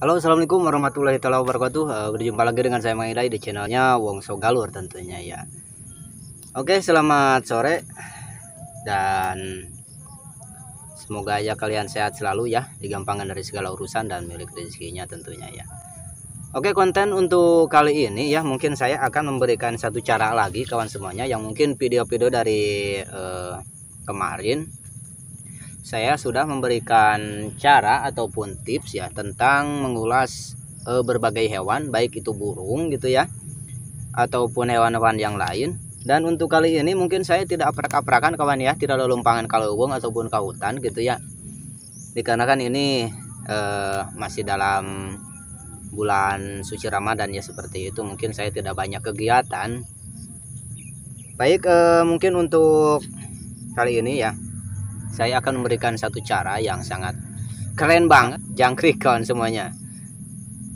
Halo assalamualaikum warahmatullahi wabarakatuh eh, Berjumpa lagi dengan saya Mang di channelnya Wongso Galur tentunya ya Oke selamat sore Dan Semoga aja kalian sehat selalu ya Digampangkan dari segala urusan dan milik rezekinya tentunya ya Oke konten untuk kali ini ya Mungkin saya akan memberikan satu cara lagi kawan semuanya Yang mungkin video-video dari eh, kemarin saya sudah memberikan cara ataupun tips ya tentang mengulas e, berbagai hewan baik itu burung gitu ya ataupun hewan-hewan yang lain dan untuk kali ini mungkin saya tidak aprak-aprakan kawan ya tidak lelumpangan kalewung ataupun kautan gitu ya dikarenakan ini e, masih dalam bulan suci Ramadan ya seperti itu mungkin saya tidak banyak kegiatan baik e, mungkin untuk kali ini ya saya akan memberikan satu cara yang sangat keren banget jangkrik kawan semuanya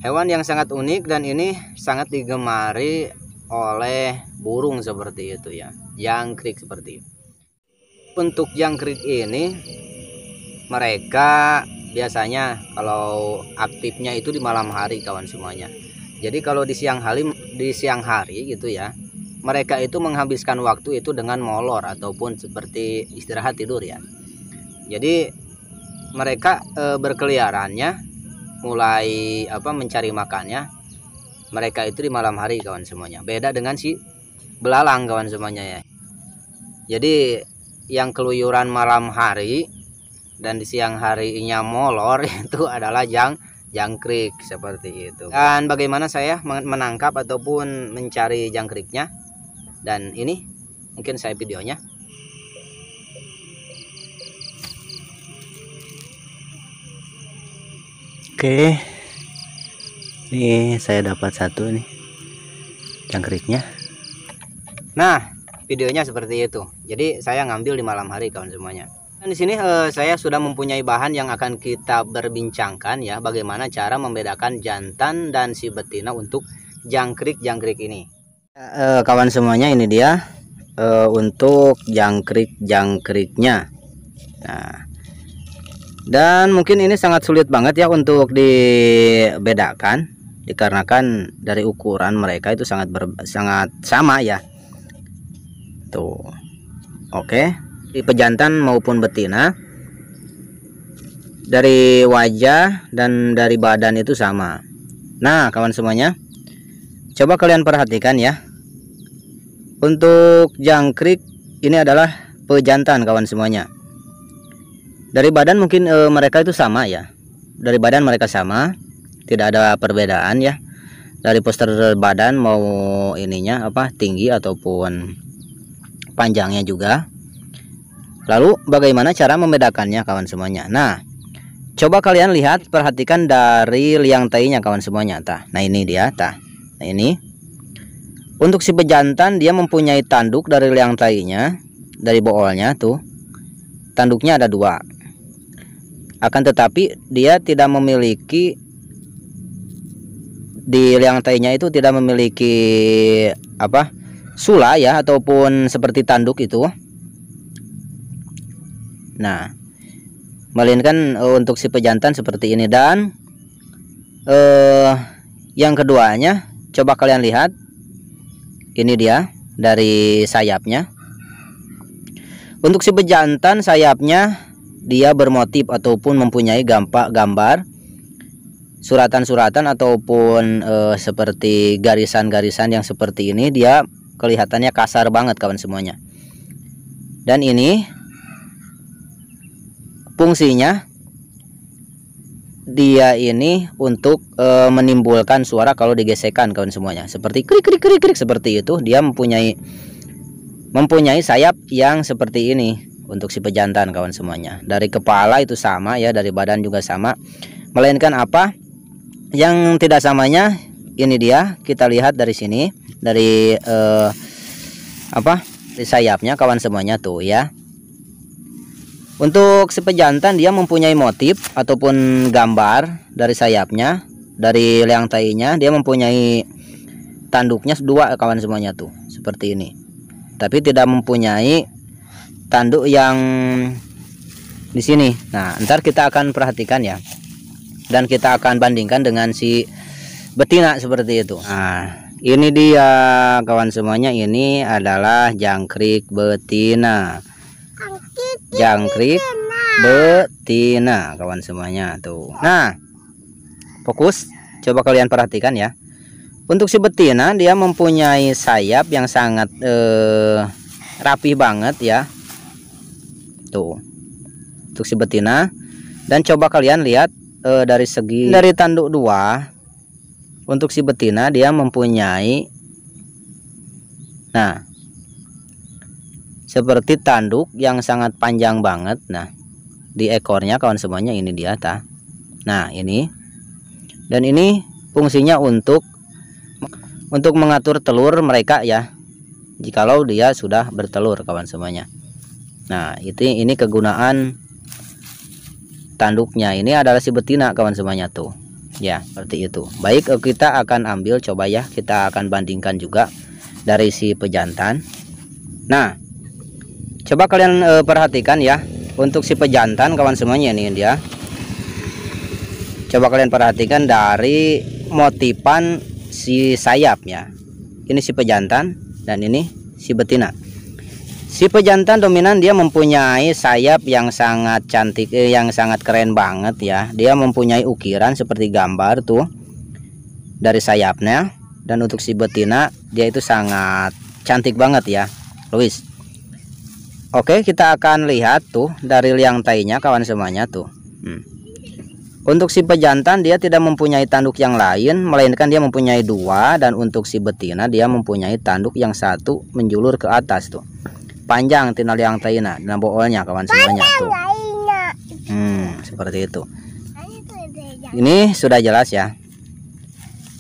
hewan yang sangat unik dan ini sangat digemari oleh burung seperti itu ya jangkrik seperti itu bentuk jangkrik ini mereka biasanya kalau aktifnya itu di malam hari kawan semuanya jadi kalau di siang hari di siang hari gitu ya mereka itu menghabiskan waktu itu dengan molor ataupun seperti istirahat tidur ya jadi mereka e, berkeliarannya mulai apa mencari makannya mereka itu di malam hari kawan semuanya beda dengan si belalang kawan semuanya ya jadi yang keluyuran malam hari dan di siang harinya molor itu adalah yang jangkrik seperti itu dan bagaimana saya menangkap ataupun mencari jangkriknya dan ini mungkin saya videonya Oke. ini saya dapat satu nih. Jangkriknya. Nah, videonya seperti itu. Jadi saya ngambil di malam hari kawan semuanya. Dan di sini eh, saya sudah mempunyai bahan yang akan kita berbincangkan ya, bagaimana cara membedakan jantan dan si betina untuk jangkrik-jangkrik ini. Ya, eh, kawan semuanya ini dia eh, untuk jangkrik-jangkriknya. Nah, dan mungkin ini sangat sulit banget ya untuk dibedakan dikarenakan dari ukuran mereka itu sangat ber, sangat sama ya tuh oke okay. di pejantan maupun betina dari wajah dan dari badan itu sama nah kawan semuanya coba kalian perhatikan ya untuk jangkrik ini adalah pejantan kawan semuanya dari badan mungkin e, mereka itu sama ya dari badan mereka sama tidak ada perbedaan ya dari poster badan mau ininya apa tinggi ataupun panjangnya juga lalu bagaimana cara membedakannya kawan semuanya nah coba kalian lihat perhatikan dari liang tainya kawan semuanya tah nah ini dia tah nah ini untuk si pejantan dia mempunyai tanduk dari liang tainya dari boolnya tuh tanduknya ada dua akan tetapi dia tidak memiliki di liang tainya itu tidak memiliki apa sula ya ataupun seperti tanduk itu nah melainkan eh, untuk si pejantan seperti ini dan eh yang keduanya coba kalian lihat ini dia dari sayapnya untuk si pejantan sayapnya dia bermotif ataupun mempunyai gambar gambar suratan-suratan ataupun e, seperti garisan-garisan yang seperti ini dia kelihatannya kasar banget kawan semuanya dan ini fungsinya dia ini untuk e, menimbulkan suara kalau digesekan kawan semuanya seperti krik krik krik krik seperti itu dia mempunyai mempunyai sayap yang seperti ini untuk si pejantan kawan semuanya. Dari kepala itu sama ya, dari badan juga sama. Melainkan apa? Yang tidak samanya ini dia, kita lihat dari sini dari eh, apa? Di sayapnya kawan semuanya tuh ya. Untuk si pejantan dia mempunyai motif ataupun gambar dari sayapnya, dari liang tainya dia mempunyai tanduknya dua kawan semuanya tuh seperti ini tapi tidak mempunyai tanduk yang di sini. Nah, ntar kita akan perhatikan ya. Dan kita akan bandingkan dengan si betina seperti itu. Nah, ini dia kawan semuanya ini adalah jangkrik betina. Jangkrik betina kawan semuanya tuh. Nah, fokus coba kalian perhatikan ya. Untuk si betina dia mempunyai sayap yang sangat eh, rapi banget ya Tuh. Gitu. Untuk si betina. Dan coba kalian lihat e, dari segi dari tanduk dua untuk si betina dia mempunyai nah seperti tanduk yang sangat panjang banget nah di ekornya kawan semuanya ini dia ta nah ini dan ini fungsinya untuk untuk mengatur telur mereka ya jikalau dia sudah bertelur kawan semuanya Nah, itu ini kegunaan tanduknya. Ini adalah si betina kawan semuanya tuh. Ya, seperti itu. Baik, eh, kita akan ambil coba ya. Kita akan bandingkan juga dari si pejantan. Nah, coba kalian e, perhatikan ya untuk si pejantan kawan semuanya nih dia. Coba kalian perhatikan dari motifan si sayapnya. Ini si pejantan dan ini si betina. Si pejantan dominan dia mempunyai sayap yang sangat cantik eh, yang sangat keren banget ya. Dia mempunyai ukiran seperti gambar tuh dari sayapnya dan untuk si betina dia itu sangat cantik banget ya, Luis. Oke, kita akan lihat tuh dari liang tainya kawan semuanya tuh. Hmm. Untuk si pejantan dia tidak mempunyai tanduk yang lain melainkan dia mempunyai dua dan untuk si betina dia mempunyai tanduk yang satu menjulur ke atas tuh panjang tinal yang taina dan boolnya kawan semuanya tuh hmm, seperti itu ini ya. sudah jelas ya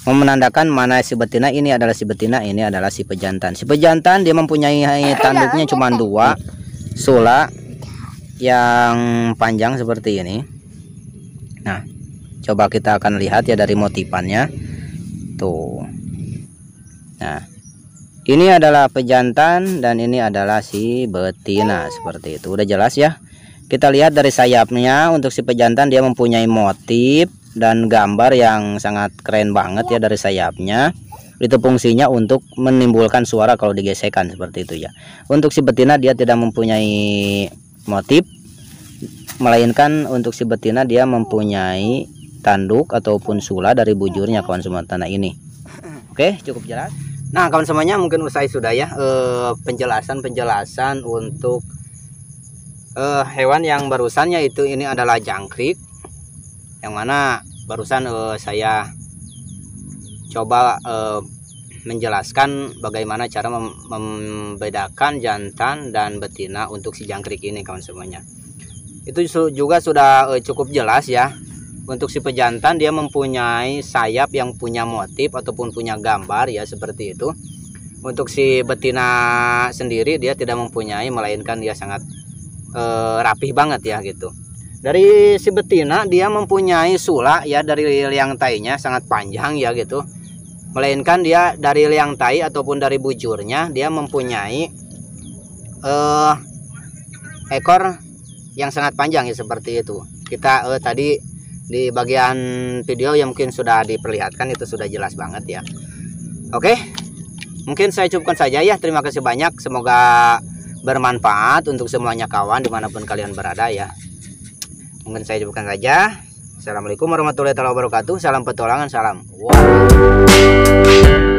menandakan mana si betina ini adalah si betina ini adalah si pejantan si pejantan dia mempunyai tanduknya cuma dua sula yang panjang seperti ini nah coba kita akan lihat ya dari motifannya tuh nah ini adalah pejantan dan ini adalah si betina seperti itu udah jelas ya kita lihat dari sayapnya untuk si pejantan dia mempunyai motif dan gambar yang sangat keren banget ya dari sayapnya itu fungsinya untuk menimbulkan suara kalau digesekan seperti itu ya untuk si betina dia tidak mempunyai motif melainkan untuk si betina dia mempunyai tanduk ataupun sula dari bujurnya kawan semua tanah ini oke cukup jelas Nah, kawan semuanya mungkin usai sudah ya eh, penjelasan-penjelasan uh, untuk uh, hewan yang barusan yaitu ini adalah jangkrik yang mana barusan uh, saya coba menjelaskan bagaimana cara mem membedakan jantan dan betina untuk si jangkrik ini kawan semuanya. Itu juga sudah cukup jelas ya untuk si pejantan dia mempunyai sayap yang punya motif ataupun punya gambar ya seperti itu. Untuk si betina sendiri dia tidak mempunyai melainkan dia sangat e, rapih banget ya gitu. Dari si betina dia mempunyai sula ya dari liang tainya sangat panjang ya gitu. Melainkan dia dari liang tai ataupun dari bujurnya dia mempunyai e, ekor yang sangat panjang ya seperti itu. Kita eh, tadi di bagian video yang mungkin sudah diperlihatkan itu sudah jelas banget ya oke mungkin saya cukupkan saja ya terima kasih banyak semoga bermanfaat untuk semuanya kawan dimanapun kalian berada ya mungkin saya cukupkan saja Assalamualaikum warahmatullahi wabarakatuh salam petualangan salam wow.